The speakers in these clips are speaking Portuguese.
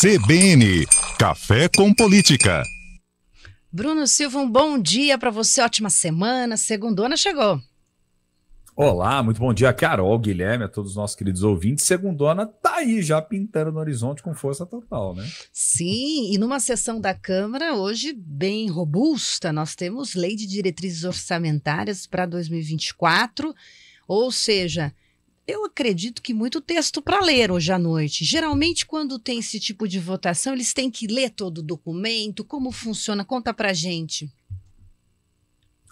CBN Café com Política. Bruno Silva, um bom dia para você, ótima semana. Segundona chegou. Olá, muito bom dia, Carol, Guilherme, a todos os nossos queridos ouvintes. Segundona tá aí já pintando no horizonte com força total, né? Sim, e numa sessão da Câmara hoje bem robusta, nós temos lei de diretrizes orçamentárias para 2024, ou seja, eu acredito que muito texto para ler hoje à noite. Geralmente, quando tem esse tipo de votação, eles têm que ler todo o documento, como funciona, conta para gente.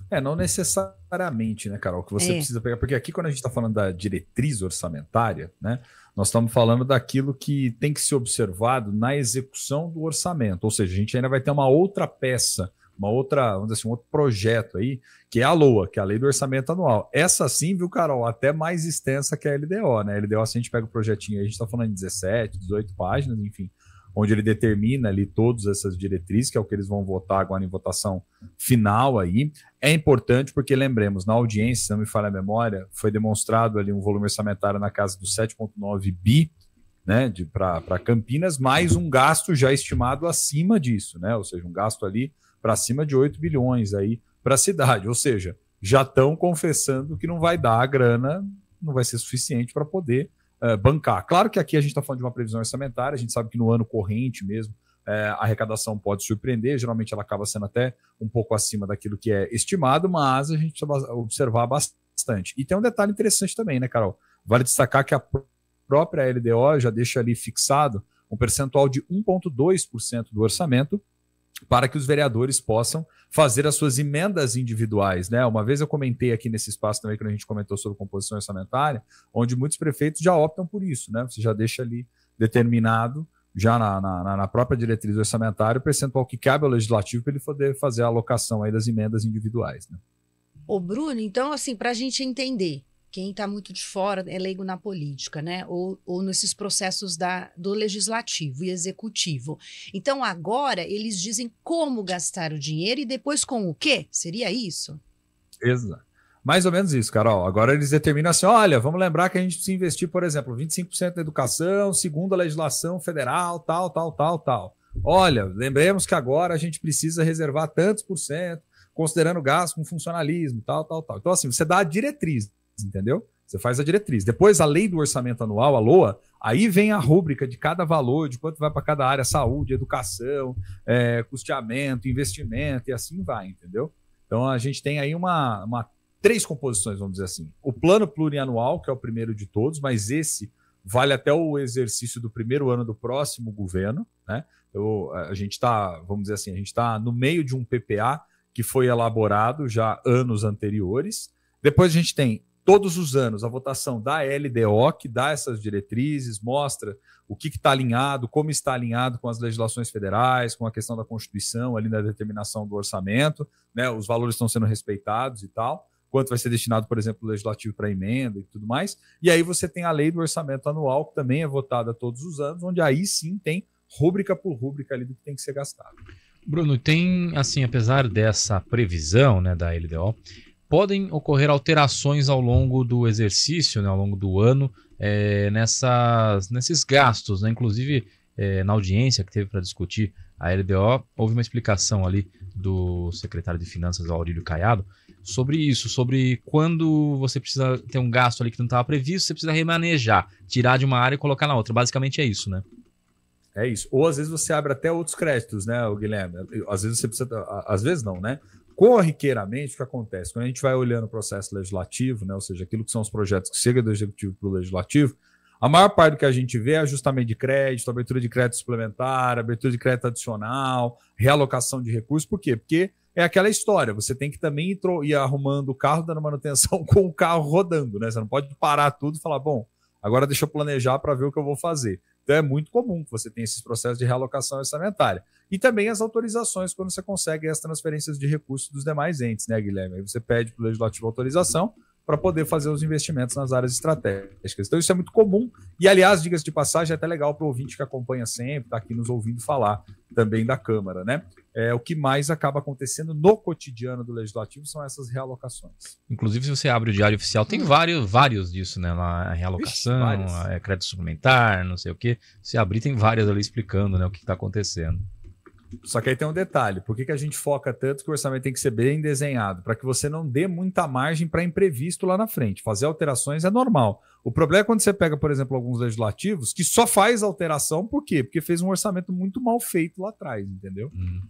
É, não necessariamente, né, Carol, que você é. precisa pegar, porque aqui quando a gente está falando da diretriz orçamentária, né, nós estamos falando daquilo que tem que ser observado na execução do orçamento, ou seja, a gente ainda vai ter uma outra peça uma outra, vamos dizer assim, um outro projeto aí, que é a LOA, que é a Lei do Orçamento Anual. Essa sim, viu, Carol, até mais extensa que a LDO, né? A LDO, se a gente pega o projetinho aí, a gente está falando de 17, 18 páginas, enfim, onde ele determina ali todas essas diretrizes, que é o que eles vão votar agora em votação final aí. É importante porque, lembremos, na audiência, se não me falha a memória, foi demonstrado ali um volume orçamentário na casa dos 7,9 bi, né, para Campinas, mais um gasto já estimado acima disso, né? Ou seja, um gasto ali para cima de 8 bilhões aí para a cidade. Ou seja, já estão confessando que não vai dar a grana, não vai ser suficiente para poder uh, bancar. Claro que aqui a gente está falando de uma previsão orçamentária, a gente sabe que no ano corrente mesmo uh, a arrecadação pode surpreender, geralmente ela acaba sendo até um pouco acima daquilo que é estimado, mas a gente precisa observar bastante. E tem um detalhe interessante também, né, Carol? Vale destacar que a própria LDO já deixa ali fixado um percentual de 1,2% do orçamento para que os vereadores possam fazer as suas emendas individuais. Né? Uma vez eu comentei aqui nesse espaço também, quando a gente comentou sobre composição orçamentária, onde muitos prefeitos já optam por isso. Né? Você já deixa ali determinado, já na, na, na própria diretriz orçamentária, o percentual que cabe ao legislativo para ele poder fazer a alocação aí das emendas individuais. Né? Ô, Bruno, então, assim, para a gente entender, quem está muito de fora é leigo na política, né? Ou, ou nesses processos da, do legislativo e executivo. Então, agora eles dizem como gastar o dinheiro e depois com o quê? Seria isso? Exato. Mais ou menos isso, Carol. Agora eles determinam assim: olha, vamos lembrar que a gente precisa investir, por exemplo, 25% na educação, segundo a legislação federal, tal, tal, tal, tal. Olha, lembremos que agora a gente precisa reservar tantos por cento, considerando gasto com funcionalismo, tal, tal, tal. Então, assim, você dá a diretriz entendeu? Você faz a diretriz. Depois, a lei do orçamento anual, a LOA, aí vem a rúbrica de cada valor, de quanto vai para cada área, saúde, educação, é, custeamento, investimento, e assim vai, entendeu? Então, a gente tem aí uma, uma três composições, vamos dizer assim. O plano plurianual, que é o primeiro de todos, mas esse vale até o exercício do primeiro ano do próximo governo, né? Eu, a gente está, vamos dizer assim, a gente está no meio de um PPA que foi elaborado já anos anteriores. Depois a gente tem todos os anos a votação da LDO, que dá essas diretrizes, mostra o que está alinhado, como está alinhado com as legislações federais, com a questão da Constituição, ali na determinação do orçamento, né, os valores estão sendo respeitados e tal, quanto vai ser destinado, por exemplo, o legislativo para emenda e tudo mais. E aí você tem a lei do orçamento anual, que também é votada todos os anos, onde aí sim tem rúbrica por rúbrica ali do que tem que ser gastado. Bruno, tem, assim, apesar dessa previsão né, da LDO, podem ocorrer alterações ao longo do exercício, né, ao longo do ano, é, nessas, nesses gastos. Né? Inclusive, é, na audiência que teve para discutir a LDO, houve uma explicação ali do secretário de Finanças, Aurílio Caiado, sobre isso, sobre quando você precisa ter um gasto ali que não estava previsto, você precisa remanejar, tirar de uma área e colocar na outra. Basicamente é isso, né? É isso. Ou às vezes você abre até outros créditos, né, Guilherme? Às vezes você precisa. Às vezes não, né? corriqueiramente, o que acontece? Quando a gente vai olhando o processo legislativo, né, ou seja, aquilo que são os projetos que chegam do executivo para o legislativo, a maior parte do que a gente vê é ajustamento de crédito, abertura de crédito suplementar, abertura de crédito adicional, realocação de recursos. Por quê? Porque é aquela história, você tem que também ir arrumando o carro, dando manutenção com o carro rodando, né? Você não pode parar tudo e falar, bom, agora deixa eu planejar para ver o que eu vou fazer. Então é muito comum que você tenha esses processos de realocação orçamentária. E também as autorizações, quando você consegue as transferências de recursos dos demais entes, né, Guilherme? Aí você pede para o legislativo autorização para poder fazer os investimentos nas áreas estratégicas. Então, isso é muito comum. E, aliás, diga-se de passagem, é até legal para o ouvinte que acompanha sempre, está aqui nos ouvindo falar também da Câmara, né? É, o que mais acaba acontecendo no cotidiano do legislativo são essas realocações. Inclusive, se você abre o diário oficial, tem vários, vários disso, né? Lá, a realocação, Ixi, a é, crédito suplementar, não sei o quê. Se abrir, tem várias ali explicando né, o que está acontecendo. Só que aí tem um detalhe: por que, que a gente foca tanto que o orçamento tem que ser bem desenhado? Para que você não dê muita margem para imprevisto lá na frente. Fazer alterações é normal. O problema é quando você pega, por exemplo, alguns legislativos que só faz alteração, por quê? Porque fez um orçamento muito mal feito lá atrás, entendeu? Uhum.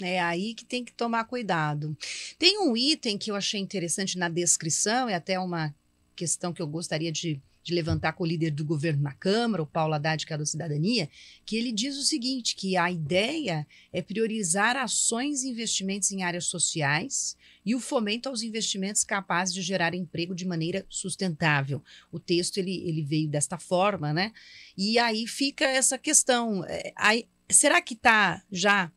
É aí que tem que tomar cuidado. Tem um item que eu achei interessante na descrição, e é até uma questão que eu gostaria de de levantar com o líder do governo na Câmara, o Paulo Haddad, que é Cidadania, que ele diz o seguinte, que a ideia é priorizar ações e investimentos em áreas sociais e o fomento aos investimentos capazes de gerar emprego de maneira sustentável. O texto, ele, ele veio desta forma, né? E aí fica essa questão, é, aí, será que está já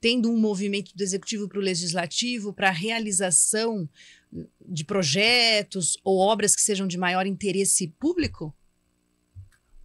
tendo um movimento do executivo para o legislativo para a realização de projetos ou obras que sejam de maior interesse público?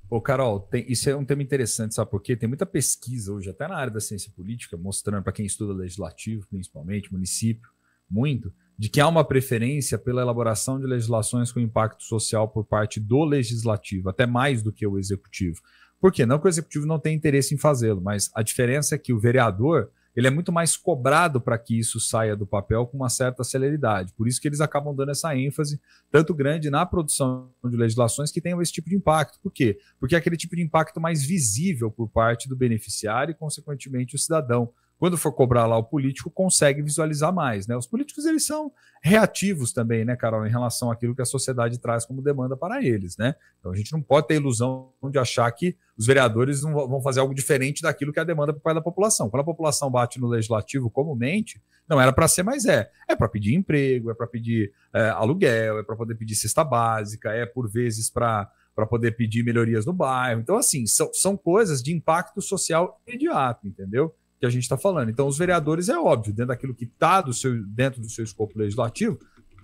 Ô, Carol, tem, isso é um tema interessante, sabe por quê? Tem muita pesquisa hoje, até na área da ciência política, mostrando para quem estuda legislativo, principalmente, município, muito, de que há uma preferência pela elaboração de legislações com impacto social por parte do legislativo, até mais do que o executivo. Por quê? Não que o executivo não tenha interesse em fazê-lo, mas a diferença é que o vereador ele é muito mais cobrado para que isso saia do papel com uma certa celeridade. Por isso que eles acabam dando essa ênfase tanto grande na produção de legislações que tenham esse tipo de impacto. Por quê? Porque é aquele tipo de impacto mais visível por parte do beneficiário e, consequentemente, o cidadão quando for cobrar lá o político, consegue visualizar mais. Né? Os políticos eles são reativos também, né, Carol, em relação àquilo que a sociedade traz como demanda para eles. Né? Então a gente não pode ter ilusão de achar que os vereadores vão fazer algo diferente daquilo que é a demanda por parte da população. Quando a população bate no legislativo comumente, não era para ser, mas é. É para pedir emprego, é para pedir é, aluguel, é para poder pedir cesta básica, é por vezes para para poder pedir melhorias no bairro. Então, assim, são, são coisas de impacto social imediato, entendeu? que a gente está falando. Então, os vereadores, é óbvio, dentro daquilo que está do seu, dentro do seu escopo legislativo,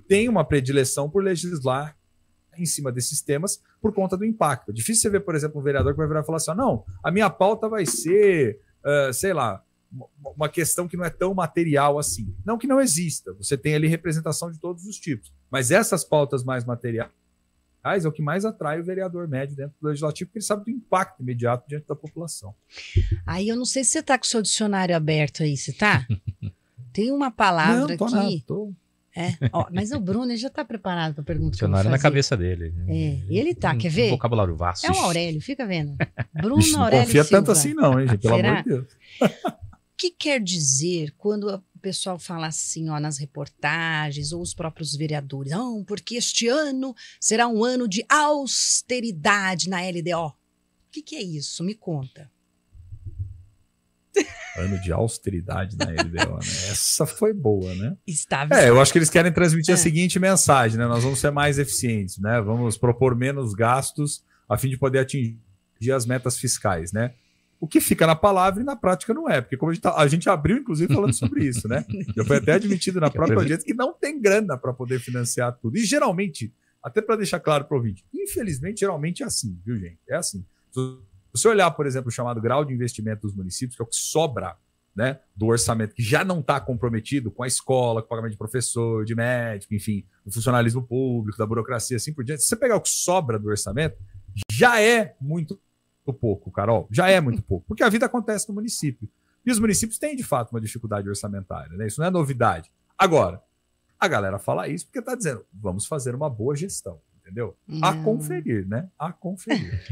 tem uma predileção por legislar em cima desses temas por conta do impacto. É difícil você ver, por exemplo, um vereador que vai virar e falar assim: ah, não, a minha pauta vai ser, uh, sei lá, uma questão que não é tão material assim. Não que não exista, você tem ali representação de todos os tipos, mas essas pautas mais materiais é o que mais atrai o vereador médio dentro do legislativo, porque ele sabe do impacto imediato diante da população. Aí eu não sei se você está com o seu dicionário aberto aí, você está? Tem uma palavra não, tô aqui. Nada, tô... É, ó, mas o Bruno já está preparado para perguntar. O Dicionário é na cabeça dele. É, ele tá, quer ver? Um vocabulário vasto. É um Aurélio, fica vendo. Bruno Aurélio. Não confia Silva. tanto assim, não, hein, gente? Pelo Será? amor de Deus. O que quer dizer quando o pessoal fala assim, ó, nas reportagens, ou os próprios vereadores, oh, porque este ano será um ano de austeridade na LDO. O que, que é isso? Me conta. Ano de austeridade na LDO, né? Essa foi boa, né? Está é, eu acho que eles querem transmitir é. a seguinte mensagem, né? Nós vamos ser mais eficientes, né? Vamos propor menos gastos a fim de poder atingir as metas fiscais, né? o que fica na palavra e na prática não é. Porque como a gente, tá, a gente abriu, inclusive, falando sobre isso, né? Já foi até admitido na própria agência que não tem grana para poder financiar tudo. E geralmente, até para deixar claro para o ouvinte, infelizmente, geralmente é assim, viu, gente? É assim. Se você olhar, por exemplo, o chamado grau de investimento dos municípios, que é o que sobra né, do orçamento que já não está comprometido com a escola, com o pagamento de professor, de médico, enfim, do funcionalismo público, da burocracia, assim por diante, se você pegar o que sobra do orçamento, já é muito pouco, Carol. Já é muito pouco, porque a vida acontece no município. E os municípios têm, de fato, uma dificuldade orçamentária, né? Isso não é novidade. Agora, a galera fala isso porque está dizendo, vamos fazer uma boa gestão entendeu? A conferir, né? A conferir.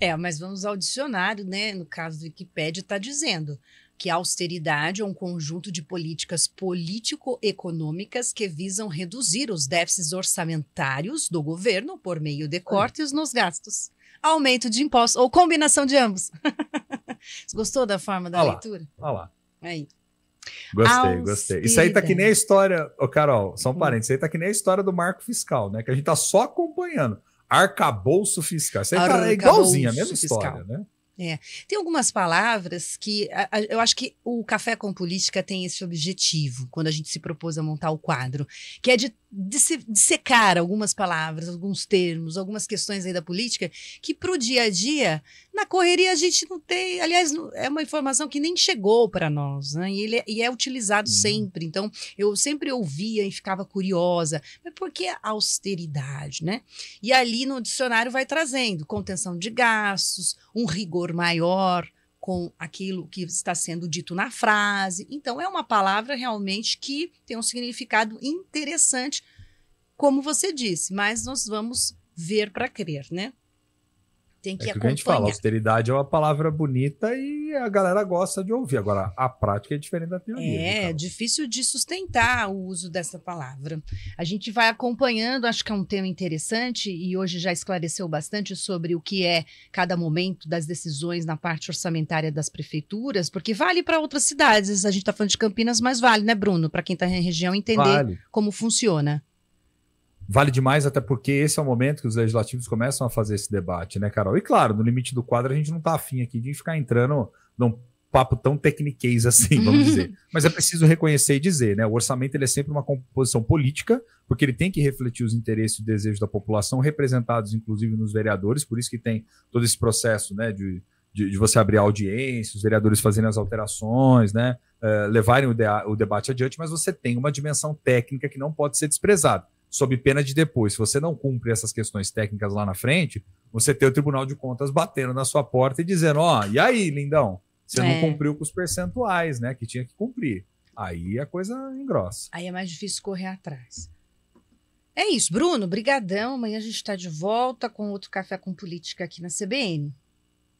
É. é. mas vamos ao dicionário, né? No caso do Wikipédia, está dizendo que a austeridade é um conjunto de políticas político-econômicas que visam reduzir os déficits orçamentários do governo por meio de cortes nos gastos aumento de impostos ou combinação de ambos. Você gostou da forma da lá, leitura? Olha lá. Aí. Gostei, gostei. Isso aí tá que nem a história, ô Carol, só um hum. parênteses, isso aí tá que nem a história do marco fiscal, né? Que a gente tá só acompanhando. Arcabouço fiscal. Isso aí tá igualzinho, a mesma fiscal. história, né? É. Tem algumas palavras que a, a, eu acho que o Café com Política tem esse objetivo, quando a gente se propôs a montar o quadro, que é de, de, se, de secar algumas palavras, alguns termos, algumas questões aí da política, que para o dia a dia, na correria a gente não tem. Aliás, é uma informação que nem chegou para nós, né? E, ele, é, e é utilizado uhum. sempre. Então, eu sempre ouvia e ficava curiosa. Mas por que austeridade, né? E ali no dicionário vai trazendo contenção de gastos, um rigor valor maior com aquilo que está sendo dito na frase. Então, é uma palavra realmente que tem um significado interessante, como você disse, mas nós vamos ver para crer, né? Tem que é que acompanhar. a gente fala, austeridade é uma palavra bonita e a galera gosta de ouvir. Agora, a prática é diferente da teoria. É, difícil de sustentar o uso dessa palavra. A gente vai acompanhando, acho que é um tema interessante e hoje já esclareceu bastante sobre o que é cada momento das decisões na parte orçamentária das prefeituras, porque vale para outras cidades. A gente está falando de Campinas, mas vale, né, Bruno? Para quem está na região entender vale. como funciona. Vale demais, até porque esse é o momento que os legislativos começam a fazer esse debate, né, Carol? E claro, no limite do quadro, a gente não está afim aqui de ficar entrando num papo tão tecniquez assim, vamos dizer. Mas é preciso reconhecer e dizer, né? O orçamento ele é sempre uma composição política, porque ele tem que refletir os interesses e desejos da população, representados inclusive nos vereadores, por isso que tem todo esse processo, né, de, de, de você abrir audiência, os vereadores fazerem as alterações, né, uh, levarem o, de, o debate adiante, mas você tem uma dimensão técnica que não pode ser desprezada sob pena de depois, se você não cumpre essas questões técnicas lá na frente, você ter o Tribunal de Contas batendo na sua porta e dizendo, ó, oh, e aí, lindão, você é. não cumpriu com os percentuais, né, que tinha que cumprir. Aí a coisa engrossa. Aí é mais difícil correr atrás. É isso, Bruno, brigadão. Amanhã a gente está de volta com outro Café com Política aqui na CBN.